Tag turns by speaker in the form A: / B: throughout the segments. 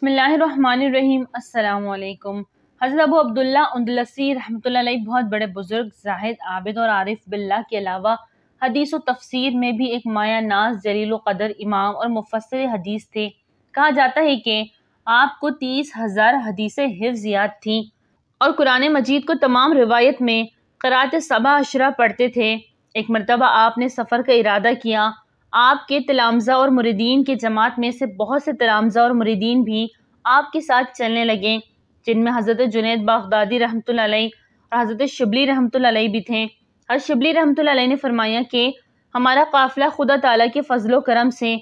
A: بسم اللہ الرحمن الرحیم السلام علیکم حضرت ابو عبداللہ اندلسی رحمت رحمۃ اللہ علیہ بہت بڑے بزرگ زاہد عابد اور عارف باللہ کے علاوہ حدیث و تفسیر میں بھی ایک مایا ناز جلیل و قدر امام اور مفسر حدیث تھے کہا جاتا ہے کہ آپ کو تیس ہزار حدیث حفظ یاد تھیں اور قرآن مجید کو تمام روایت میں قرات سبا عشرہ پڑھتے تھے ایک مرتبہ آپ نے سفر کا ارادہ کیا آپ کے تلامزہ اور مردین کے جماعت میں سے بہت سے تلامزہ اور مردین بھی آپ کے ساتھ چلنے لگے جن میں حضرت جنید باغدادی رحمۃ علیہ اور حضرت شبلی رحمۃ علیہ بھی تھے حضرت شبلی رحمۃ علیہ نے فرمایا کہ ہمارا قافلہ خدا تعالیٰ کے فضل و کرم سے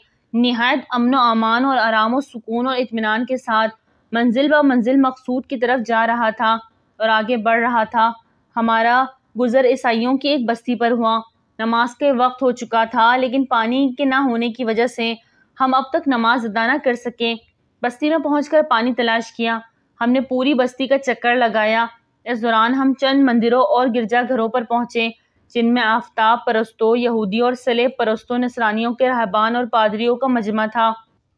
A: نہایت امن و امان اور آرام و سکون اور اطمینان کے ساتھ منزل با منزل مقصود کی طرف جا رہا تھا اور آگے بڑھ رہا تھا ہمارا گزر عیسائیوں کی ایک بستی پر ہوا نماز کے وقت ہو چکا تھا لیکن پانی کے نہ ہونے کی وجہ سے ہم اب تک نماز ادا نہ کر سکے بستی میں پہنچ کر پانی تلاش کیا ہم نے پوری بستی کا چکر لگایا اس دوران ہم چند مندروں اور گرجا گھروں پر پہنچے جن میں آفتاب پرستوں یہودی اور سلیب پرستوں نسرانیوں کے رہبان اور پادریوں کا مجمع تھا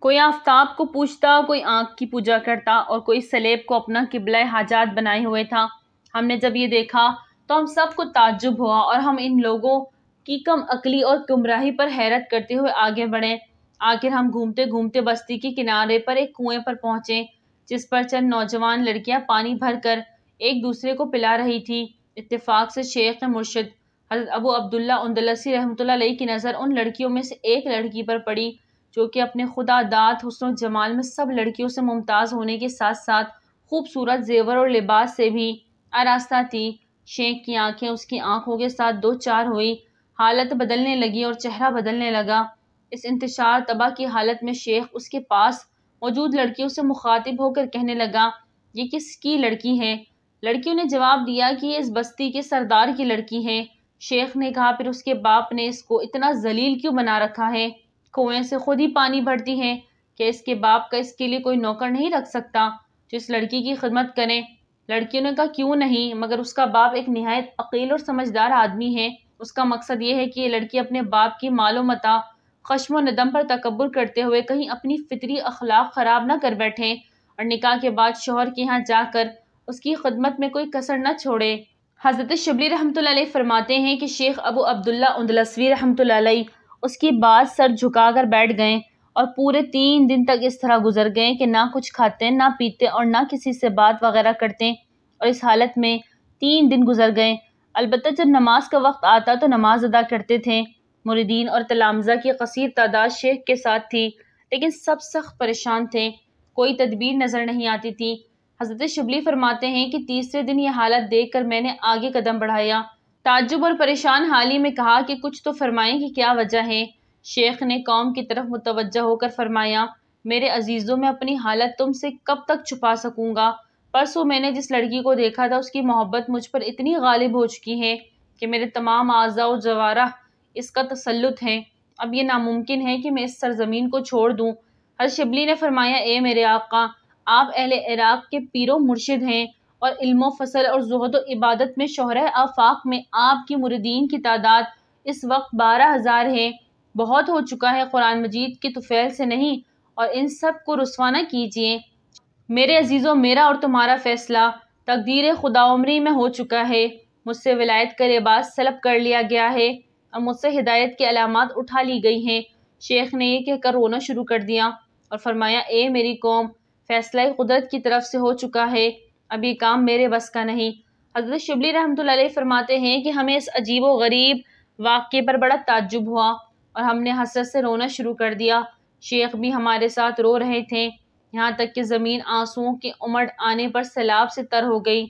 A: کوئی آفتاب کو پوچھتا کوئی آنکھ کی پوجا کرتا اور کوئی سلیب کو اپنا قبلہ حاجات بنائے ہوئے تھا ہم نے جب یہ دیکھا تو ہم سب کو تعجب ہوا اور ہم ان لوگوں کی کم عقلی اور کمراہی پر حیرت کرتے ہوئے آگے بڑھے آخر ہم گھومتے گھومتے بستی کے کنارے پر ایک کنویں پر پہنچے جس پر چند نوجوان لڑکیاں پانی بھر کر ایک دوسرے کو پلا رہی تھی اتفاق سے شیخ مرشد حضرت ابو عبداللہ اندلسی رحمۃ اللہ علیہ کی نظر ان لڑکیوں میں سے ایک لڑکی پر پڑی جو کہ اپنے خدا داد حسن و جمال میں سب لڑکیوں سے ممتاز ہونے کے ساتھ ساتھ خوبصورت زیور اور لباس سے بھی آراستہ تھی شیخ کی آنکھیں اس کی آنکھوں کے ساتھ دو چار ہوئی حالت بدلنے لگی اور چہرہ بدلنے لگا اس انتشار تباہ کی حالت میں شیخ اس کے پاس موجود لڑکیوں سے مخاطب ہو کر کہنے لگا یہ کس کی لڑکی ہے لڑکیوں نے جواب دیا کہ یہ اس بستی کے سردار کی لڑکی ہے شیخ نے کہا پھر اس کے باپ نے اس کو اتنا ذلیل کیوں بنا رکھا ہے کنویں سے خود ہی پانی بھرتی ہے کہ اس کے باپ کا اس کے لیے کوئی نوکر نہیں رکھ سکتا جو اس لڑکی کی خدمت کریں لڑکیوں نے کہا کیوں نہیں مگر اس کا باپ ایک نہایت عقیل اور سمجھدار آدمی ہے اس کا مقصد یہ ہے کہ یہ لڑکی اپنے باپ کی مال و خشم و ندم پر تکبر کرتے ہوئے کہیں اپنی فطری اخلاق خراب نہ کر بیٹھیں اور نکاح کے بعد شوہر کے ہاں جا کر اس کی خدمت میں کوئی کسر نہ چھوڑے حضرت شبلی رحمۃ اللہ علیہ فرماتے ہیں کہ شیخ ابو عبداللہ اندلسوی رحمۃ اللہ علیہ اس کی بات سر جھکا کر بیٹھ گئے اور پورے تین دن تک اس طرح گزر گئے کہ نہ کچھ کھاتے نہ پیتے اور نہ کسی سے بات وغیرہ کرتے اور اس حالت میں تین دن گزر گئے البتہ جب نماز کا وقت آتا تو نماز ادا کرتے تھے مردین اور تلامزہ کی کثیر تعداد شیخ کے ساتھ تھی لیکن سب سخت پریشان تھے کوئی تدبیر نظر نہیں آتی تھی حضرت شبلی فرماتے ہیں کہ تیسرے دن یہ حالت دیکھ کر میں نے آگے قدم بڑھایا تعجب اور پریشان حالی میں کہا کہ کچھ تو فرمائیں کہ کیا وجہ ہے شیخ نے قوم کی طرف متوجہ ہو کر فرمایا میرے عزیزوں میں اپنی حالت تم سے کب تک چھپا سکوں گا پرسوں میں نے جس لڑکی کو دیکھا تھا اس کی محبت مجھ پر اتنی غالب ہو چکی ہے کہ میرے تمام اعضاء و جوارہ اس کا تسلط ہیں اب یہ ناممکن ہے کہ میں اس سرزمین کو چھوڑ دوں ہر شبلی نے فرمایا اے میرے آقا آپ اہل عراق کے پیر و مرشد ہیں اور علم و فصل اور زہد و عبادت میں شہرہ آفاق میں آپ کی مردین کی تعداد اس وقت بارہ ہزار ہے بہت ہو چکا ہے قرآن مجید کے توفیل سے نہیں اور ان سب کو رسوانہ کیجیے میرے عزیزوں میرا اور تمہارا فیصلہ تقدیر خدا عمری میں ہو چکا ہے مجھ سے ولایت کا لباس سلب کر لیا گیا ہے اور مجھ سے ہدایت کی علامات اٹھا لی گئی ہیں شیخ نے یہ کہہ کر رونا شروع کر دیا اور فرمایا اے میری قوم فیصلہ قدرت کی طرف سے ہو چکا ہے اب یہ کام میرے بس کا نہیں حضرت شبلی رحمۃ اللہ علیہ فرماتے ہیں کہ ہمیں اس عجیب و غریب واقعے پر بڑا تعجب ہوا اور ہم نے حسرت سے رونا شروع کر دیا شیخ بھی ہمارے ساتھ رو رہے تھے یہاں تک کہ زمین آنسوؤں کے امڑ آنے پر سیلاب سے تر ہو گئی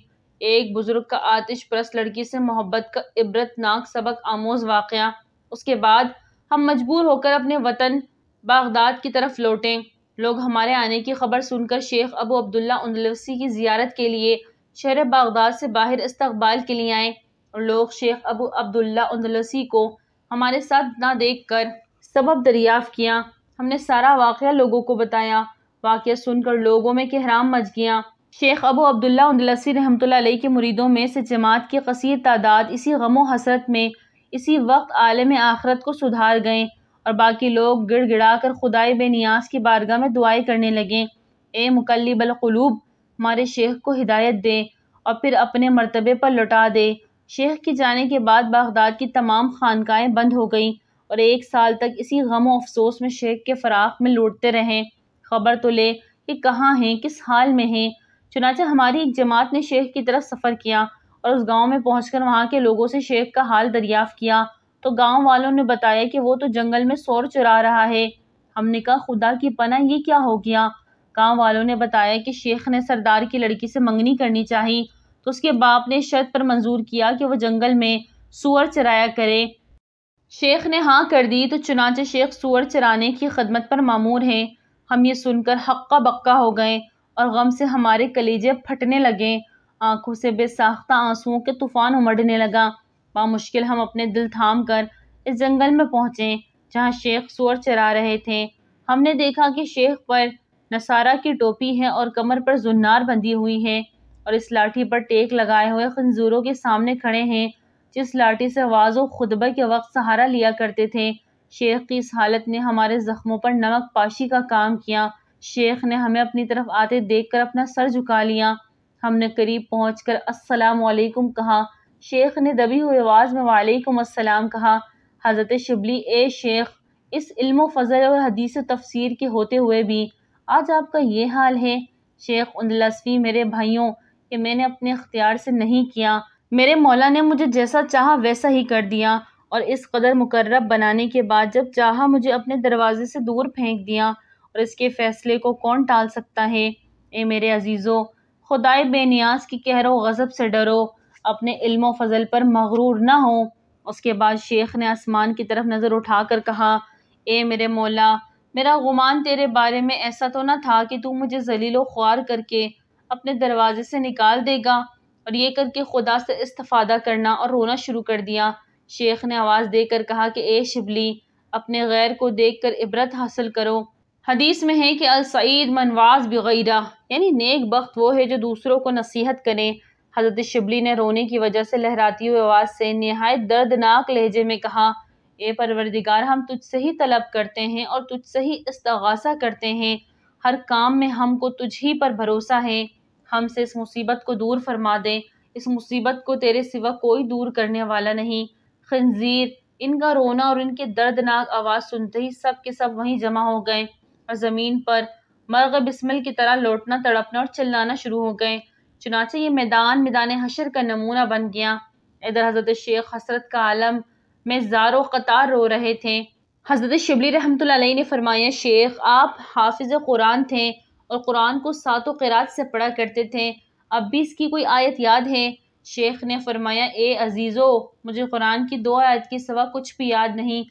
A: ایک بزرگ کا آتش پرست لڑکی سے محبت کا عبرت ناک سبق آموز واقعہ اس کے بعد ہم مجبور ہو کر اپنے وطن باغداد کی طرف لوٹیں لوگ ہمارے آنے کی خبر سن کر شیخ ابو عبداللہ اندلوسی کی زیارت کے لیے شہر باغداد سے باہر استقبال کے لیے آئے اور لوگ شیخ ابو عبداللہ اندلوسی کو ہمارے ساتھ نہ دیکھ کر سبب دریافت کیا ہم نے سارا واقعہ لوگوں کو بتایا واقعہ سن کر لوگوں میں کہرام مچ گیا شیخ ابو عبداللہ اندلسی رحمۃ اللہ علیہ کے مریدوں میں سے جماعت کی کثیر تعداد اسی غم و حسرت میں اسی وقت عالم آخرت کو سدھار گئیں اور باقی لوگ گڑ گڑا کر خدائے بے نیاز کی بارگاہ میں دعائیں کرنے لگیں اے مکلی القلوب ہمارے شیخ کو ہدایت دے اور پھر اپنے مرتبے پر لوٹا دے شیخ کی جانے کے بعد باغداد کی تمام خانقاہیں بند ہو گئیں اور ایک سال تک اسی غم و افسوس میں شیخ کے فراخ میں لوٹتے رہیں خبر تو لے کہ کہاں ہیں کس حال میں ہیں چنانچہ ہماری ایک جماعت نے شیخ کی طرف سفر کیا اور اس گاؤں میں پہنچ کر وہاں کے لوگوں سے شیخ کا حال دریافت کیا تو گاؤں والوں نے بتایا کہ وہ تو جنگل میں سور چرا رہا ہے ہم نے کہا خدا کی پناہ یہ کیا ہو گیا گاؤں والوں نے بتایا کہ شیخ نے سردار کی لڑکی سے منگنی کرنی چاہی تو اس کے باپ نے شرط پر منظور کیا کہ وہ جنگل میں سور چرایا کرے شیخ نے ہاں کر دی تو چنانچہ شیخ سور چرانے کی خدمت پر معمور ہیں ہم یہ سن کر حقہ بکا ہو گئے اور غم سے ہمارے کلیجے پھٹنے لگے آنکھوں سے بے ساختہ آنسوؤں کے طوفان امڑنے لگا بامشکل ہم اپنے دل تھام کر اس جنگل میں پہنچے جہاں شیخ سور چرا رہے تھے ہم نے دیکھا کہ شیخ پر نصارہ کی ٹوپی ہے اور کمر پر زنار بندھی ہوئی ہے اور اس لاٹھی پر ٹیک لگائے ہوئے خنزوروں کے سامنے کھڑے ہیں جس لاٹھی سے آواز و خطبہ کے وقت سہارا لیا کرتے تھے شیخ کی اس حالت نے ہمارے زخموں پر نمک پاشی کا کام کیا شیخ نے ہمیں اپنی طرف آتے دیکھ کر اپنا سر جھکا لیا ہم نے قریب پہنچ کر السلام علیکم کہا شیخ نے دبی ہوئی آواز میں وعلیکم السلام کہا حضرت شبلی اے شیخ اس علم و فضل اور حدیث تفسیر کے ہوتے ہوئے بھی آج آپ کا یہ حال ہے شیخ اندلسوی میرے بھائیوں کہ میں نے اپنے اختیار سے نہیں کیا میرے مولا نے مجھے جیسا چاہا ویسا ہی کر دیا اور اس قدر مقرب بنانے کے بعد جب چاہا مجھے اپنے دروازے سے دور پھینک دیا اور اس کے فیصلے کو کون ٹال سکتا ہے اے میرے عزیزو خدائے بے نیاز کی کہرو غضب سے ڈرو اپنے علم و فضل پر مغرور نہ ہو اس کے بعد شیخ نے آسمان کی طرف نظر اٹھا کر کہا اے میرے مولا میرا غمان تیرے بارے میں ایسا تو نہ تھا کہ تو مجھے ذلیل و خوار کر کے اپنے دروازے سے نکال دے گا اور یہ کر کے خدا سے استفادہ کرنا اور رونا شروع کر دیا شیخ نے آواز دے کر کہا کہ اے شبلی اپنے غیر کو دیکھ کر عبرت حاصل کرو حدیث میں ہے کہ السعید منواز بغیرہ یعنی نیک بخت وہ ہے جو دوسروں کو نصیحت کرے حضرت شبلی نے رونے کی وجہ سے لہراتی ہوئی آواز سے نہایت دردناک لہجے میں کہا اے پروردگار ہم تجھ سے ہی طلب کرتے ہیں اور تجھ سے ہی استغاثہ کرتے ہیں ہر کام میں ہم کو تجھ ہی پر بھروسہ ہے ہم سے اس مصیبت کو دور فرما دے اس مصیبت کو تیرے سوا کوئی دور کرنے والا نہیں خنزیر ان کا رونا اور ان کے دردناک آواز سنتے ہی سب کے سب وہیں جمع ہو گئے اور زمین پر مرغ بسمل کی طرح لوٹنا تڑپنا اور چلانا شروع ہو گئے چنانچہ یہ میدان میدان حشر کا نمونہ بن گیا ادھر حضرت شیخ حسرت کا عالم میں زار و قطار رو رہے تھے حضرت شبلی رحمۃ اللہ علیہ نے فرمایا شیخ آپ حافظ قرآن تھے اور قرآن کو سات و قرآت سے پڑھا کرتے تھے اب بھی اس کی کوئی آیت یاد ہے شیخ نے فرمایا اے عزیزو مجھے قرآن کی دو آیت کے سوا کچھ بھی یاد نہیں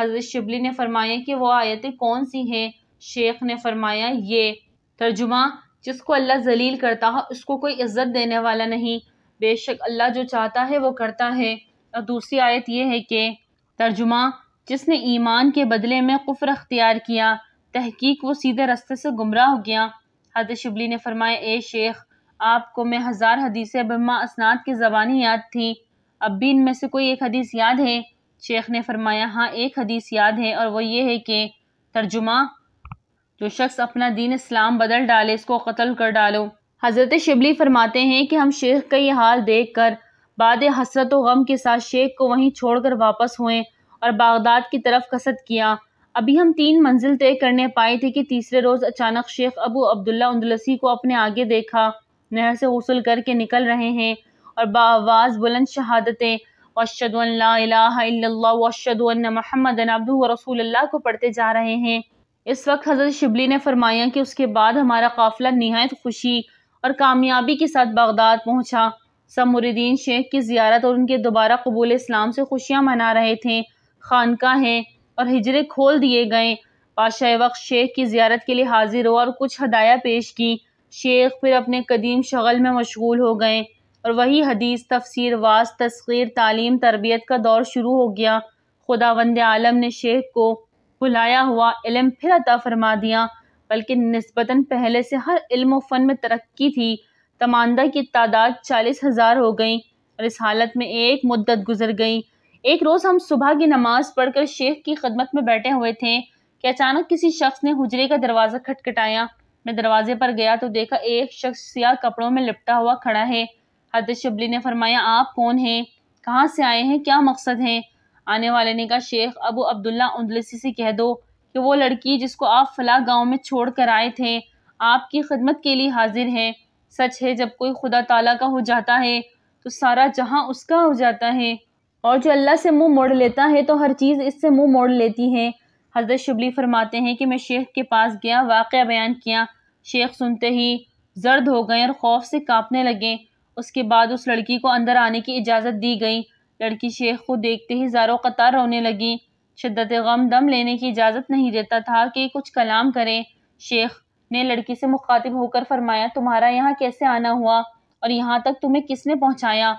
A: حضرت شبلی نے فرمایا کہ وہ آیتیں کون سی ہیں شیخ نے فرمایا یہ ترجمہ جس کو اللہ ذلیل کرتا ہو اس کو کوئی عزت دینے والا نہیں بے شک اللہ جو چاہتا ہے وہ کرتا ہے اور دوسری آیت یہ ہے کہ ترجمہ جس نے ایمان کے بدلے میں قفر اختیار کیا تحقیق وہ سیدھے رستے سے گمراہ ہو گیا حضرت شبلی نے فرمایا اے شیخ آپ کو میں ہزار حدیثیں بما اسناد کی زبانی یاد تھی اب بھی ان میں سے کوئی ایک حدیث یاد ہے شیخ نے فرمایا ہاں ایک حدیث یاد ہے اور وہ یہ ہے کہ ترجمہ جو شخص اپنا دین اسلام بدل ڈالے اس کو قتل کر ڈالو حضرت شبلی فرماتے ہیں کہ ہم شیخ کا یہ حال دیکھ کر بعد حسرت و غم کے ساتھ شیخ کو وہیں چھوڑ کر واپس ہوئے اور باغداد کی طرف قصد کیا ابھی ہم تین منزل طے کرنے پائے تھے کہ تیسرے روز اچانک شیخ ابو عبداللہ اندلسی کو اپنے آگے دیکھا نہر سے غسل کر کے نکل رہے ہیں اور باواز بلند شہادتیں الا اللہ وشد الحمدن ابو رسول اللہ کو پڑھتے جا رہے ہیں اس وقت حضرت شبلی نے فرمایا کہ اس کے بعد ہمارا قافلہ نہایت خوشی اور کامیابی کے ساتھ بغداد پہنچا سب مردین شیخ کی زیارت اور ان کے دوبارہ قبول اسلام سے خوشیاں منا رہے تھے خانقاہ ہیں اور ہجرے کھول دیے گئے پاشا وقت شیخ کی زیارت کے لیے حاضر ہوا اور کچھ ہدایہ پیش کی شیخ پھر اپنے قدیم شغل میں مشغول ہو گئے اور وہی حدیث تفسیر واس تسخیر تعلیم تربیت کا دور شروع ہو گیا خدا وند عالم نے شیخ کو بلایا ہوا علم پھر عطا فرما دیا بلکہ نسبتاً پہلے سے ہر علم و فن میں ترقی تھی تماندہ کی تعداد چالیس ہزار ہو گئیں اور اس حالت میں ایک مدت گزر گئی ایک روز ہم صبح کی نماز پڑھ کر شیخ کی خدمت میں بیٹھے ہوئے تھے کہ اچانک کسی شخص نے حجرے کا دروازہ کھٹکھٹایا میں دروازے پر گیا تو دیکھا ایک شخص سیاہ کپڑوں میں لپٹا ہوا کھڑا ہے حضرت شبلی نے فرمایا آپ کون ہیں کہاں سے آئے ہیں کیا مقصد ہیں آنے والے نے کہا شیخ ابو عبداللہ اندلسی سے کہہ دو کہ وہ لڑکی جس کو آپ فلاں گاؤں میں چھوڑ کر آئے تھے آپ کی خدمت کے لیے حاضر ہیں سچ ہے جب کوئی خدا تعالیٰ کا ہو جاتا ہے تو سارا جہاں اس کا ہو جاتا ہے اور جو اللہ سے منہ موڑ لیتا ہے تو ہر چیز اس سے مو موڑ لیتی ہے حضرت شبلی فرماتے ہیں کہ میں شیخ کے پاس گیا واقعہ بیان کیا شیخ سنتے ہی زرد ہو گئے اور خوف سے کانپنے لگے اس کے بعد اس لڑکی کو اندر آنے کی اجازت دی گئی لڑکی شیخ کو دیکھتے ہی زار و قطار رونے لگی شدت غم دم لینے کی اجازت نہیں دیتا تھا کہ کچھ کلام کریں شیخ نے لڑکی سے مخاطب ہو کر فرمایا تمہارا یہاں کیسے آنا ہوا اور یہاں تک تمہیں کس نے پہنچایا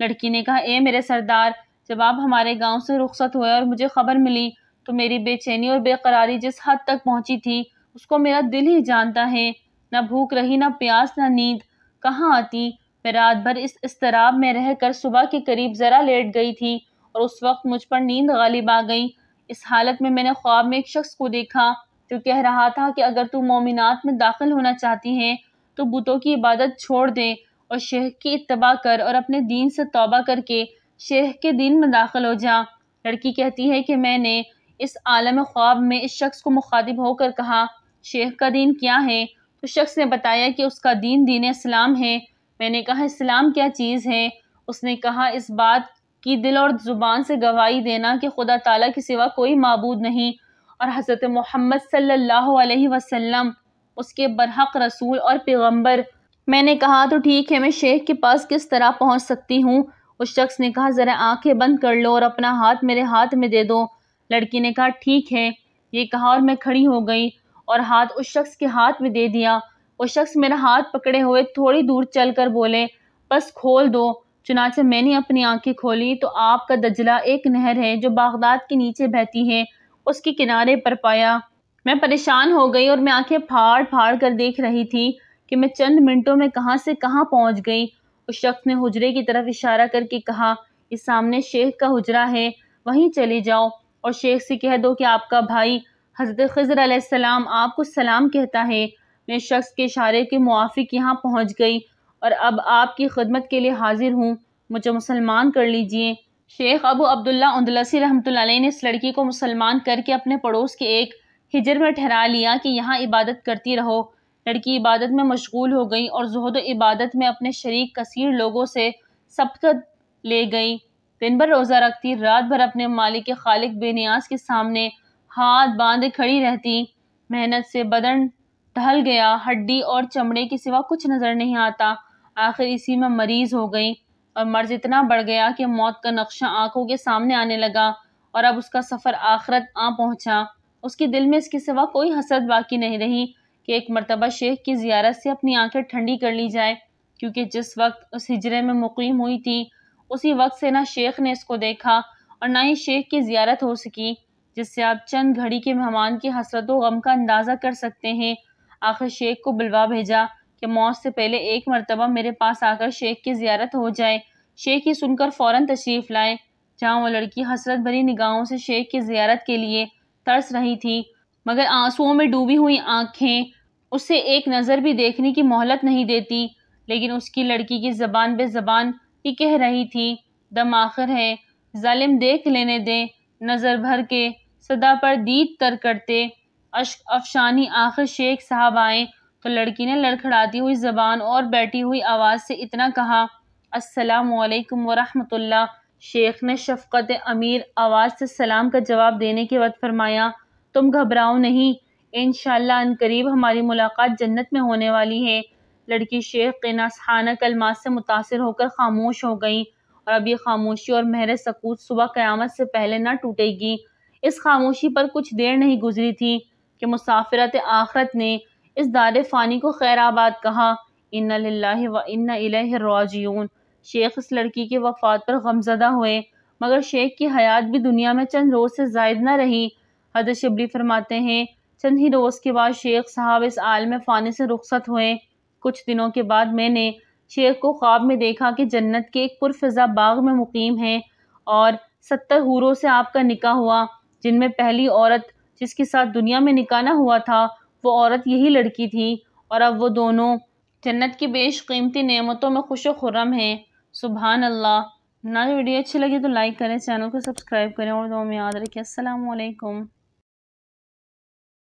A: لڑکی نے کہا اے میرے سردار جب آپ ہمارے گاؤں سے رخصت ہوئے اور مجھے خبر ملی تو میری بے چینی اور بے قراری جس حد تک پہنچی تھی اس کو میرا دل ہی جانتا ہے نہ بھوک رہی نہ پیاس نہ نیند کہاں آتی میں رات بھر اس اضطراب میں رہ کر صبح کے قریب ذرا لیٹ گئی تھی اور اس وقت مجھ پر نیند غالب آ گئی اس حالت میں میں نے خواب میں ایک شخص کو دیکھا جو کہہ رہا تھا کہ اگر تو مومنات میں داخل ہونا چاہتی ہیں تو بتوں کی عبادت چھوڑ دے اور شیخ کی اتباع کر اور اپنے دین سے توبہ کر کے شیخ کے دین میں داخل ہو جا لڑکی کہتی ہے کہ میں نے اس عالم خواب میں اس شخص کو مخاطب ہو کر کہا شیخ کا دین کیا ہے اس شخص نے بتایا کہ اس کا دین دین اسلام ہے میں نے کہا اسلام کیا چیز ہے اس نے کہا اس بات کی دل اور زبان سے گواہی دینا کہ خدا تعالیٰ کے سوا کوئی معبود نہیں اور حضرت محمد صلی اللہ علیہ وسلم اس کے برحق رسول اور پیغمبر میں نے کہا تو ٹھیک ہے میں شیخ کے پاس کس طرح پہنچ سکتی ہوں اس شخص نے کہا ذرا آنکھیں بند کر لو اور اپنا ہاتھ میرے ہاتھ میں دے دو لڑکی نے کہا ٹھیک ہے یہ کہا اور میں کھڑی ہو گئی اور ہاتھ اس شخص کے ہاتھ میں دے دیا وہ شخص میرا ہاتھ پکڑے ہوئے تھوڑی دور چل کر بولے بس کھول دو چنانچہ میں نے اپنی آنکھیں کھولی تو آپ کا دجلہ ایک نہر ہے جو باغداد کے نیچے بہتی ہے اس کے کنارے پر پایا میں پریشان ہو گئی اور میں آنکھیں پھاڑ پھاڑ کر دیکھ رہی تھی کہ میں چند منٹوں میں کہاں سے کہاں پہنچ گئی اس شخص نے حجرے کی طرف اشارہ کر کے کہا اس سامنے شیخ کا حجرہ ہے وہیں چلے جاؤ اور شیخ سے کہہ دو کہ آپ کا بھائی حضرت خضر علیہ السلام آپ کو سلام کہتا ہے میں شخص کے اشارے کے موافق یہاں پہنچ گئی اور اب آپ کی خدمت کے لیے حاضر ہوں مجھے مسلمان کر لیجئے شیخ ابو عبداللہ اندلسی رحمۃ اللہ علیہ نے اس لڑکی کو مسلمان کر کے اپنے پڑوس کے ایک ہجر میں ٹھہرا لیا کہ یہاں عبادت کرتی رہو لڑکی عبادت میں مشغول ہو گئی اور زہد و عبادت میں اپنے شریک کثیر لوگوں سے سبقت لے گئی دن بھر روزہ رکھتی رات بھر اپنے مالک خالق بے نیاز کے سامنے ہاتھ باندھ کھڑی رہتی محنت سے بدن ڈھل گیا ہڈی اور چمڑے کے سوا کچھ نظر نہیں آتا آخر اسی میں مریض ہو گئی اور مرض اتنا بڑھ گیا کہ موت کا نقشہ آنکھوں کے سامنے آنے لگا اور اب اس کا سفر آخرت آ پہنچا اس کے دل میں اس کے سوا کوئی حسد باقی نہیں رہی کہ ایک مرتبہ شیخ کی زیارت سے اپنی آنکھیں ٹھنڈی کر لی جائے کیونکہ جس وقت اس ہجرے میں مقیم ہوئی تھی اسی وقت سے نہ شیخ نے اس کو دیکھا اور نہ ہی شیخ کی زیارت ہو سکی جس سے آپ چند گھڑی کے مہمان کی حسرت و غم کا اندازہ کر سکتے ہیں آخر شیخ کو بلوا بھیجا کہ موت سے پہلے ایک مرتبہ میرے پاس آ کر شیخ کی زیارت ہو جائے شیخ کی سن کر فوراً تشریف لائے جہاں وہ لڑکی حسرت بھری نگاہوں سے شیخ کی زیارت کے لیے ترس رہی تھی مگر آنسوؤں میں ڈوبی ہوئی آنکھیں اسے ایک نظر بھی دیکھنے کی مہلت نہیں دیتی لیکن اس کی لڑکی کی زبان بے زبان ہی کہہ رہی تھی دم آخر ہے ظالم دیکھ لینے دیں نظر بھر کے صدا پر دید تر کرتے اشک افشانی آخر شیخ صاحب آئیں تو لڑکی نے لڑکھڑاتی ہوئی زبان اور بیٹھی ہوئی آواز سے اتنا کہا السلام علیکم ورحمۃ اللہ شیخ نے شفقت امیر آواز سے سلام کا جواب دینے کے وقت فرمایا تم گھبراؤ نہیں انشاءاللہ ان قریب ہماری ملاقات جنت میں ہونے والی ہے لڑکی شیخ کے ناصانہ کلمات سے متاثر ہو کر خاموش ہو گئی اور اب یہ خاموشی اور مہر سکوت صبح قیامت سے پہلے نہ ٹوٹے گی اس خاموشی پر کچھ دیر نہیں گزری تھی کہ مسافرت آخرت نے اس دار فانی کو خیر آباد کہا ان اللہ و ان الہ راجیون شیخ اس لڑکی کے وفات پر غمزدہ ہوئے مگر شیخ کی حیات بھی دنیا میں چند روز سے زائد نہ رہی حضرت شبلی فرماتے ہیں چند ہی روز کے بعد شیخ صاحب اس عالم فانی سے رخصت ہوئے کچھ دنوں کے بعد میں نے شیخ کو خواب میں دیکھا کہ جنت کے ایک پرفضا باغ میں مقیم ہیں اور ستر حوروں سے آپ کا نکاح ہوا جن میں پہلی عورت جس کے ساتھ دنیا میں نکانا ہوا تھا وہ عورت یہی لڑکی تھی اور اب وہ دونوں جنت کی بیش قیمتی نعمتوں میں خوش و خرم ہیں سبحان اللہ نہ ویڈیو اچھی لگی تو لائک کریں چینل کو سبسکرائب کریں اور دو میں یاد رکھیں السلام علیکم